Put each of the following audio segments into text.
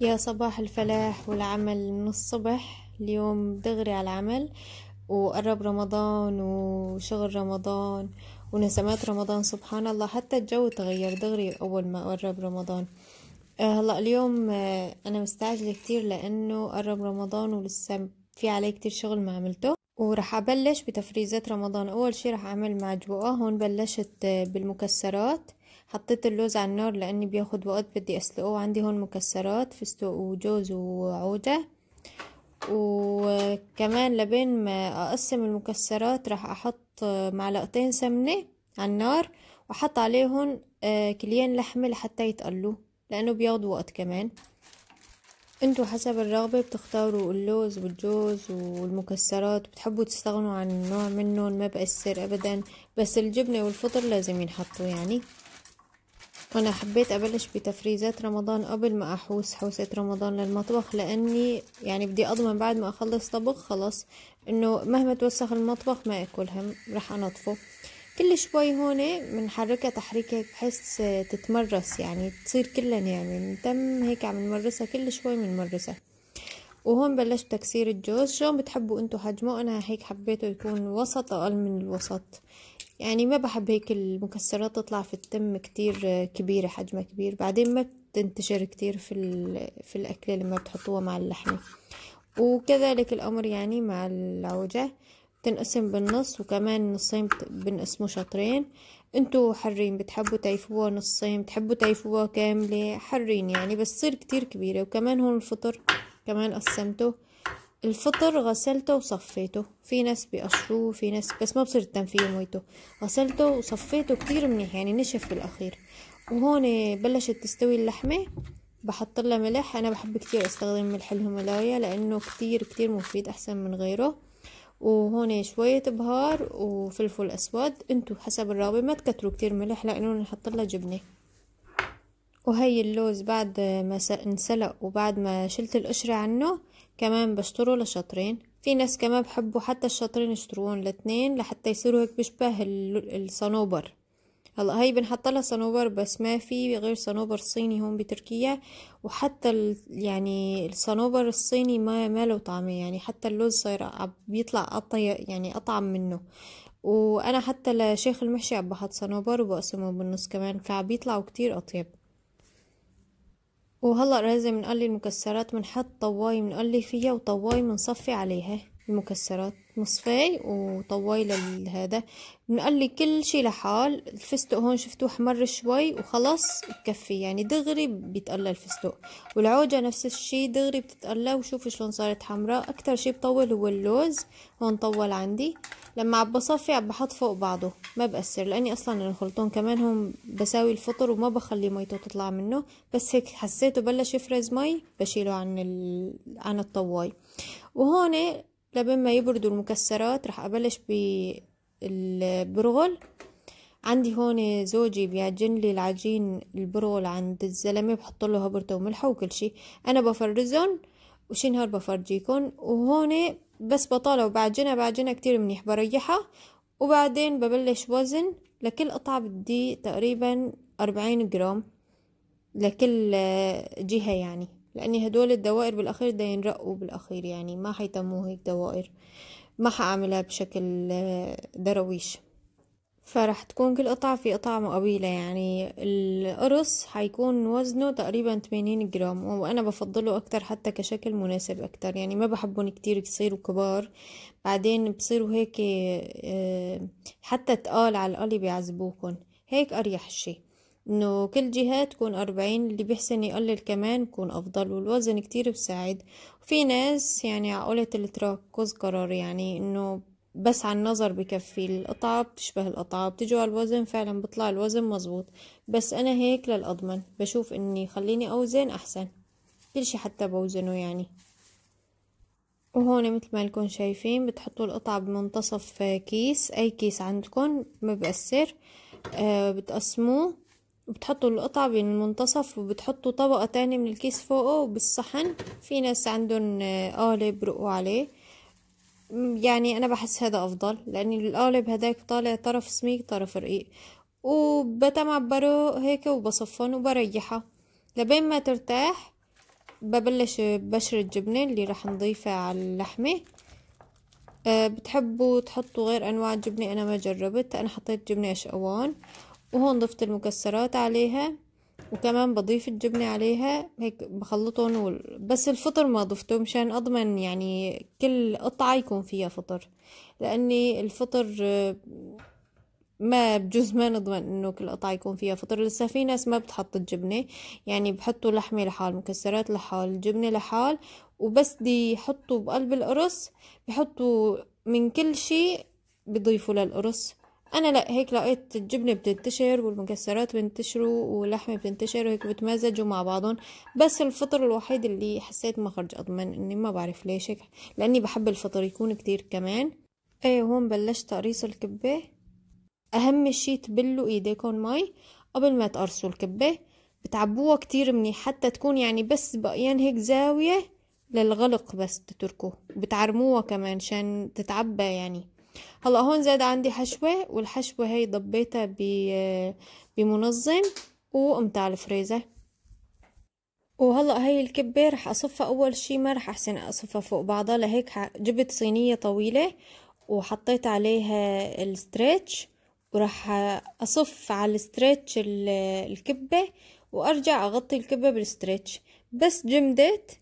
يا صباح الفلاح والعمل من الصبح اليوم دغري على العمل وقرب رمضان وشغل رمضان ونسمات رمضان سبحان الله حتى الجو تغير دغري أول ما قرب رمضان آه، هلا اليوم آه، أنا مستعجلة كتير لأنه قرب رمضان ولسه في علي كتير شغل ما عملته وراح أبلش بتفريزات رمضان أول شي راح أعمل معجوقة هون بلشت آه، بالمكسرات حطيت اللوز على النار لان بياخد وقت بدي اسلقه عندي هون مكسرات فستق وجوز وعوده وكمان لبين ما اقسم المكسرات راح احط معلقتين سمنه على النار واحط عليهم آه، كليان لحمه لحتى يتقلوا لانه بياخدوا وقت كمان انتوا حسب الرغبة بتختاروا اللوز والجوز والمكسرات بتحبوا تستغنوا عن نوع منهم ما بأثر ابدا بس الجبنة والفطر لازم ينحطوا يعني وانا حبيت ابلش بتفريزات رمضان قبل ما احوس حوسة رمضان للمطبخ لاني يعني بدي اضمن بعد ما اخلص طبخ خلص انه مهما توسخ المطبخ ما اكل هم رح انظفه كل شوي هون بنحركها تحريكة بحس تتمرس يعني تصير كلها ناعمة من تم هيك عم نمرسها كل شوي بنمرسها وهون بلشت تكسير الجوز شلون بتحبوا انتو حجمه انا هيك حبيته يكون وسط اقل من الوسط يعني ما بحب هيك المكسرات تطلع في التم كتير كبيرة حجمها كبير بعدين ما بتنتشر كتير في, في الأكلة لما بتحطوها مع اللحمة وكذلك الأمر يعني مع العوجة بتنقسم بالنص وكمان نصين بنقسمه شطرين انتو حرين بتحبوا تعيفوها نصين بتحبوا تعيفوها كاملة حرين يعني بس تصير كتير كبيرة وكمان هون الفطر كمان قسمته الفطر غسلته وصفيته في ناس بيقشروه في ناس بس ما بصير الدم ميته غسلته وصفيته كتير منيح يعني نشف بالاخير وهون بلشت تستوي اللحمه بحط لها ملح انا بحب كتير استخدم ملح الهيمالايا لانه كتير كتير مفيد احسن من غيره وهون شوية بهار وفلفل اسود انتو حسب الرغبة ما تكتروا كتير ملح لانه نحط لها جبنة وهي اللوز بعد ما انسلق وبعد ما شلت القشرة عنه كمان بشتره لشطرين في ناس كمان بحبوا حتى الشطرين يشتروهم لاتنين لحتى يصيروا هيك بيشبه الصنوبر هلا هي بنحط لها صنوبر بس ما في غير صنوبر صيني هون بتركيا وحتى ال يعني الصنوبر الصيني ما ما له طعمه يعني حتى اللوز صاير بيطلع أطي يعني اطعم منه وانا حتى لشيخ المحشي عم بحط صنوبر وبقسمه بالنص كمان فبيطلعوا كتير اطيب وهلا رازق نقلي المكسرات بنحط طواي بنقلي فيها وطواي بنصفي عليها المكسرات نصفي وطوي لهذا بنقلي كل شيء لحال الفستق هون شفتوه حمر شوي وخلص بكفي يعني دغري بيتقلى الفستق والعوجة نفس الشيء دغري بتتقلى وشوفوا شلون صارت حمراء اكثر شيء بطول هو اللوز هون طول عندي لما عم بصفي عم بحط فوق بعضه ما بأثر لاني اصلا الخلطون كمان هون بساوي الفطر وما بخلي ميته تطلع منه بس هيك حسيته بلش يفرز مي بشيله عن ال... عن الطواي وهون لبين ما يبردوا المكسرات راح ابلش بالبرغل عندي هون زوجي بيعجن لي العجين البرغل عند الزلمه بحط له هبرته وملحه وكل شيء انا بفرزهم وشي نهار بفرجيكم وهون بس بطالة وبعجنها بعجنها كتير منيح بريحها وبعدين ببلش وزن لكل قطعة بدي تقريبا أربعين جرام لكل جهة يعني لاني هدول الدوائر بالاخير ده ينرقوا بالاخير يعني ما حيتموا هيك دوائر ما حاعملها بشكل آه، درويش فرح تكون كل قطعة في قطعة مقابلة يعني القرص حيكون وزنه تقريبا 80 جرام وأنا بفضله أكتر حتى كشكل مناسب أكتر يعني ما بحبهم كتير يصيروا كبار بعدين بصيروا هيك آه، حتى تقال على القلي بيعذبوكن هيك أريح شي انه كل جهة تكون أربعين اللي بيحسن يقلل كمان يكون أفضل والوزن كتير بساعد وفي ناس يعني عقولة التراكز قرار يعني انه بس عن النظر بكفي القطعة بتشبه القطعة بتجوا على الوزن فعلا بطلع الوزن مزبوط بس أنا هيك للأضمن بشوف إني خليني أوزن أحسن كل شي حتى بوزنه يعني وهون مثل ما لكم شايفين بتحطوا القطعة بمنتصف كيس أي كيس عندكم ما بأثر آه بتقسموه بتحطوا القطع المنتصف وبتحطوا طبقة تانية من الكيس فوقه بالصحن في ناس عندهم قالب آه، آه، رقوا عليه يعني انا بحس هذا افضل لان القالب هداك طالع طرف سميك طرف رقيق وبتعبره هيك وبصفن وبريحها لبين ما ترتاح ببلش بشر الجبنة اللي رح نضيفها على اللحمة آه، بتحبوا تحطوا غير انواع الجبنة انا ما جربت انا حطيت جبنة اشقوان وهون ضفت المكسرات عليها وكمان بضيف الجبنة عليها هيك بخلطهم و... بس الفطر ما ضفته مشان أضمن يعني كل قطعة يكون فيها فطر لأني الفطر آه، ما بجوز ما نضمن انه كل قطعة يكون فيها فطر لسه في ناس ما بتحط الجبنة يعني بحطوا لحمة لحال مكسرات لحال جبنة لحال وبس دي يحطوا بقلب القرص بحطوا من كل شي بضيفوا للقرص انا لا هيك لقيت الجبنة بتنتشر والمكسرات بينتشروا واللحمة بتنتشر وهيك بتمزجوا مع بعضهم بس الفطر الوحيد اللي حسيت ما خرج اضمن اني ما بعرف ليش هيك لاني بحب الفطر يكون كتير كمان ايه هون بلشت تقريص الكبه اهم شي تبلوا ايديكم مي قبل ما تقرصوا الكبه بتعبوها كتير مني حتى تكون يعني بس بقيان يعني هيك زاويه للغلق بس تتركوه بتعرموها كمان شان تتعبى يعني هلا هون زاد عندي حشوة والحشوة هي ضبيتها بمنظم وقمت على الفريزر وهلا هي الكبة رح اصفها اول شي ما رح احسن اصفها فوق بعضها لهيك جبت صينية طويلة وحطيت عليها الستريتش وراح اصف على الستريتش الكبة وارجع اغطي الكبة بالستريتش بس جمدت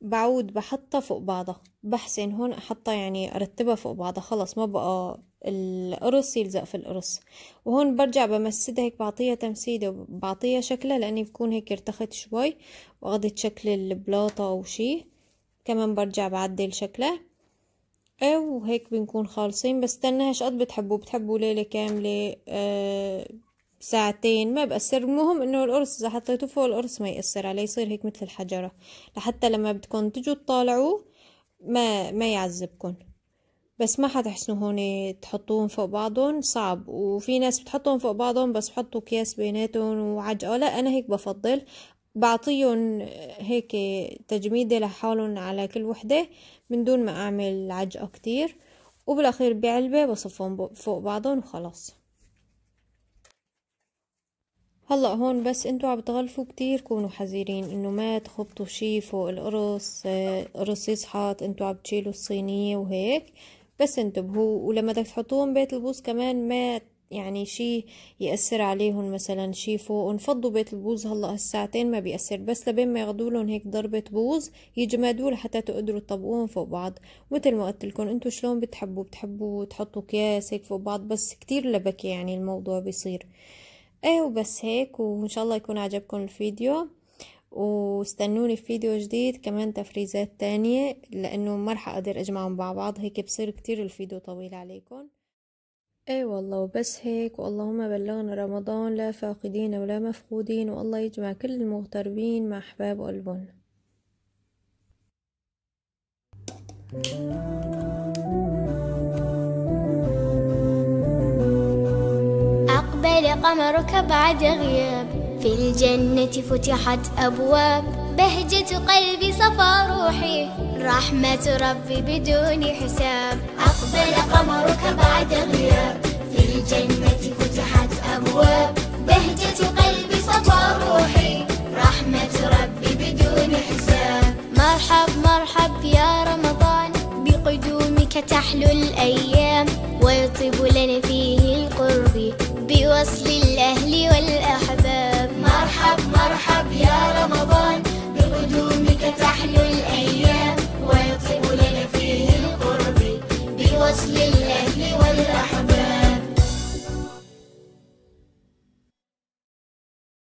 بعود بحطها فوق بعضها بحسن هون احطها يعني ارتبها فوق بعضها خلص ما بقى القرص يلزق في القرص وهون برجع بمسدها هيك بعطيها تمسيدة وبعطيها شكلها لاني بكون هيك ارتخت شوي واخدت شكل البلاطة او شيء كمان برجع بعدل شكلها إيه، وهيك بنكون خالصين بستناها شقد بتحبوا بتحبوا ليلة كاملة أه ساعتين ما بأثر المهم انه القرص اذا حطيته فوق القرص ما يأثر عليه يصير هيك مثل الحجرة لحتى لما بدكم تجوا تطالعوه ما ما يعذبكم بس ما حتحسنوا هون تحطوهم فوق بعضهم صعب وفي ناس بتحطهم فوق بعضهم بس بحطوا اكياس بيناتهم وعجقه لا انا هيك بفضل بعطيهم هيك تجميدة لحالهم على كل وحدة من دون ما اعمل عجقه كتير وبالاخير بعلبة بصفهم فوق بعضهم وخلاص هلا هون بس انتوا عم تغلفوا كتير كونوا حذرين انه ما تخبطوا شي فوق القرص آه، قرص يصحط انتوا عم تشيلوا الصينية وهيك بس انتبهوا ولما بدك تحطوهم بيت البوز كمان ما يعني شي يأثر عليهم مثلا شي فوق فضوا بيت البوز هلا هالساعتين ما بيأثر بس لبين ما ياخدوا لهم هيك ضربة بوز يجمدوا لحتى تقدروا تطبقوهم فوق بعض مثل ما قلت لكم انتوا شلون بتحبوا بتحبوا تحطوا اكياس هيك فوق بعض بس كتير لبكي يعني الموضوع بيصير ايه وبس هيك وان شاء الله يكون عجبكم الفيديو واستنوني في فيديو جديد كمان تفريزات تانية لانه ما رح اقدر اجمعهم مع بعض هيك بصير كتير الفيديو طويل عليكم اي والله وبس هيك واللهم بلغنا رمضان لا فاقدين ولا مفقودين والله يجمع كل المغتربين مع احباب قلبهم الليل قمرك بعد غياب في الجنة فتحت أبواب بهجة قلبي صفى روحي رحمة ربي بدون حساب أقبل قمرك بعد غياب في الجنة فتحت أبواب بهجة قلبي صفى روحي رحمة ربي بدون حساب مرحب مرحب يا رمضان بقدوم بك تحلو الأيام ويطيب لنا فيه القرب بوصل الأهل والأحباب مرحب مرحب يا رمضان بقدومك تحلو الأيام ويطيب لنا فيه القرب بوصل الأهل